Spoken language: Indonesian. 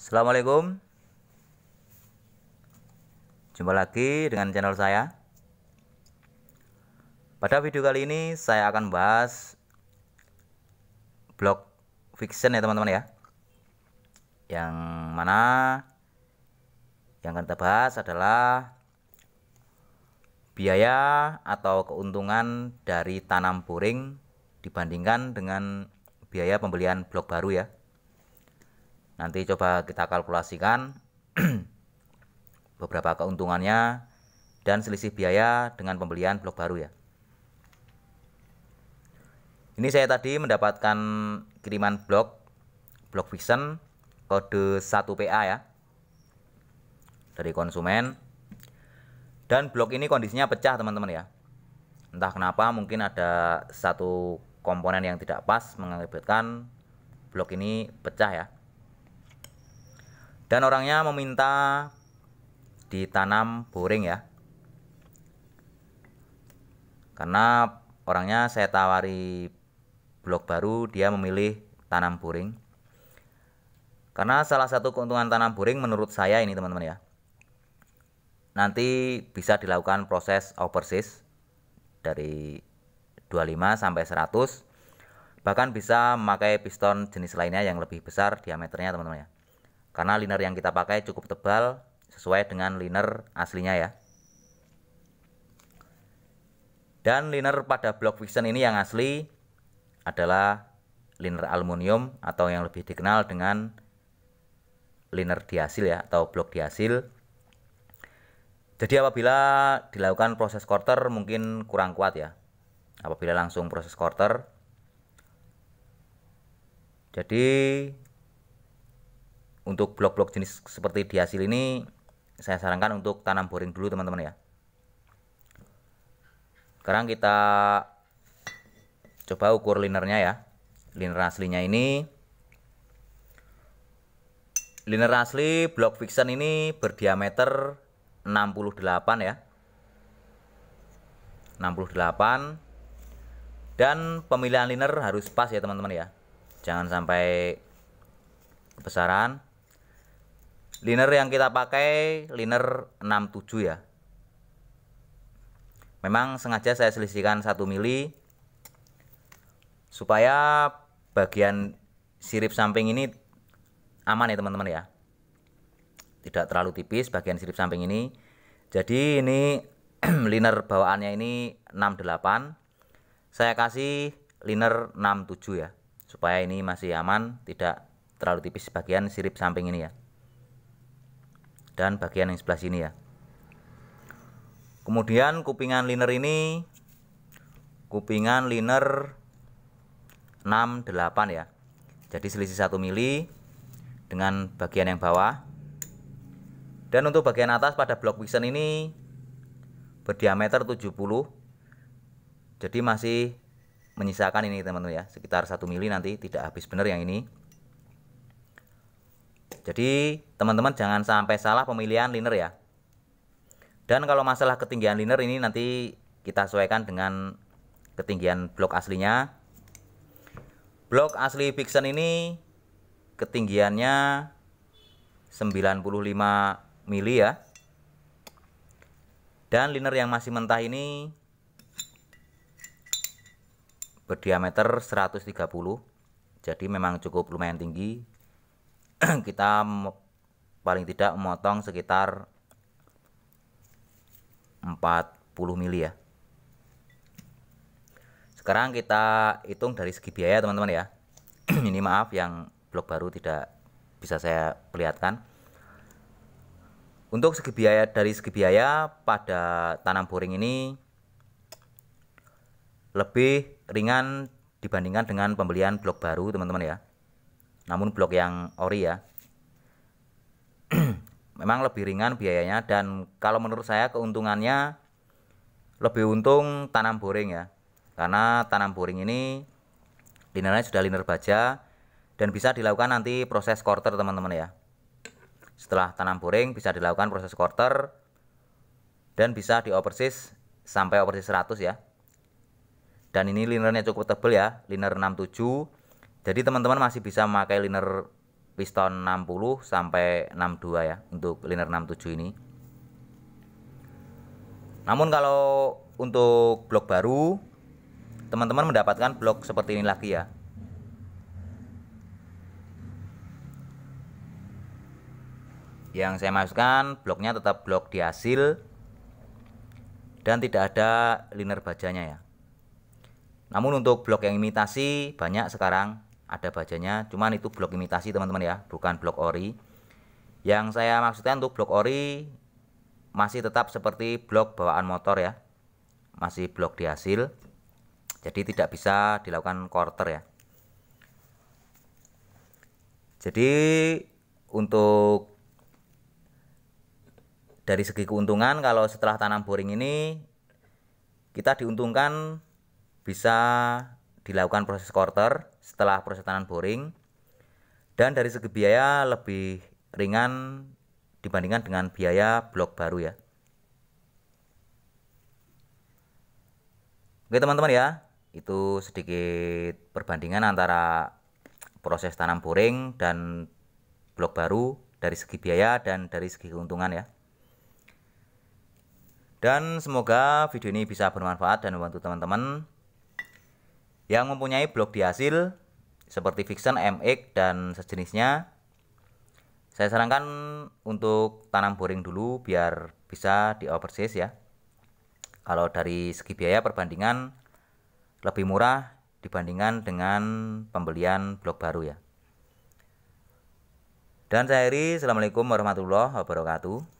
Assalamualaikum. Jumpa lagi dengan channel saya. Pada video kali ini saya akan bahas blog fiction ya teman-teman ya. Yang mana yang akan kita bahas adalah biaya atau keuntungan dari tanam boring dibandingkan dengan biaya pembelian blog baru ya nanti coba kita kalkulasikan beberapa keuntungannya dan selisih biaya dengan pembelian blok baru ya ini saya tadi mendapatkan kiriman blok blok vision kode 1PA ya dari konsumen dan blok ini kondisinya pecah teman-teman ya entah kenapa mungkin ada satu komponen yang tidak pas mengakibatkan blok ini pecah ya dan orangnya meminta ditanam boring ya karena orangnya saya tawari blok baru dia memilih tanam boring karena salah satu keuntungan tanam boring menurut saya ini teman-teman ya nanti bisa dilakukan proses overseas dari 25 sampai 100 bahkan bisa memakai piston jenis lainnya yang lebih besar diameternya teman-teman ya karena liner yang kita pakai cukup tebal sesuai dengan liner aslinya ya dan liner pada block fiction ini yang asli adalah liner aluminium atau yang lebih dikenal dengan liner diasil ya atau blok diasil jadi apabila dilakukan proses quarter mungkin kurang kuat ya apabila langsung proses quarter jadi untuk blok-blok jenis seperti dihasil ini saya sarankan untuk tanam boring dulu teman-teman ya sekarang kita coba ukur linernya ya liner aslinya ini liner asli blok fiction ini berdiameter 68 ya 68 dan pemilihan liner harus pas ya teman-teman ya jangan sampai kebesaran Liner yang kita pakai liner 67 ya. Memang sengaja saya selisihkan 1 mili supaya bagian sirip samping ini aman ya teman-teman ya. Tidak terlalu tipis bagian sirip samping ini. Jadi ini liner bawaannya ini 68. Saya kasih liner 67 ya supaya ini masih aman tidak terlalu tipis bagian sirip samping ini ya dan bagian yang sebelah sini ya kemudian kupingan liner ini kupingan liner 68 ya jadi selisih 1 mili dengan bagian yang bawah dan untuk bagian atas pada blok piston ini berdiameter 70 jadi masih menyisakan ini teman-teman ya sekitar 1 mili nanti tidak habis benar yang ini jadi teman-teman jangan sampai salah pemilihan liner ya. Dan kalau masalah ketinggian liner ini nanti kita sesuaikan dengan ketinggian blok aslinya. Blok asli Vixen ini ketinggiannya 95 mili ya. Dan liner yang masih mentah ini berdiameter 130. Jadi memang cukup lumayan tinggi kita paling tidak memotong sekitar 40 mili ya sekarang kita hitung dari segi biaya teman-teman ya ini maaf yang blok baru tidak bisa saya perlihatkan untuk segi biaya dari segi biaya pada tanam boring ini lebih ringan dibandingkan dengan pembelian blok baru teman-teman ya namun blok yang ori ya memang lebih ringan biayanya dan kalau menurut saya keuntungannya lebih untung tanam boring ya karena tanam boring ini linernya sudah liner baja dan bisa dilakukan nanti proses quarter teman-teman ya setelah tanam boring bisa dilakukan proses quarter dan bisa di overseas sampai overseas 100 ya dan ini linernya cukup tebal ya liner 67 jadi teman-teman masih bisa memakai liner piston 60 sampai 62 ya untuk liner 67 ini namun kalau untuk blok baru teman-teman mendapatkan blok seperti ini lagi ya yang saya masukkan bloknya tetap blok di dan tidak ada liner bajanya ya namun untuk blok yang imitasi banyak sekarang ada bajanya cuman itu blok imitasi teman-teman ya bukan blok ori yang saya maksudkan untuk blok ori masih tetap seperti blok bawaan motor ya masih blok dihasil. jadi tidak bisa dilakukan quarter ya jadi untuk dari segi keuntungan kalau setelah tanam boring ini kita diuntungkan bisa dilakukan proses quarter setelah proses tanam boring dan dari segi biaya lebih ringan dibandingkan dengan biaya blok baru ya. Oke teman-teman ya, itu sedikit perbandingan antara proses tanam boring dan blok baru dari segi biaya dan dari segi keuntungan ya. Dan semoga video ini bisa bermanfaat dan membantu teman-teman yang mempunyai blok dihasil seperti Vixen, MX dan sejenisnya. Saya sarankan untuk tanam boring dulu biar bisa di overseas ya. Kalau dari segi biaya perbandingan lebih murah dibandingkan dengan pembelian blok baru ya. Dan saya Heri, Assalamualaikum warahmatullahi wabarakatuh.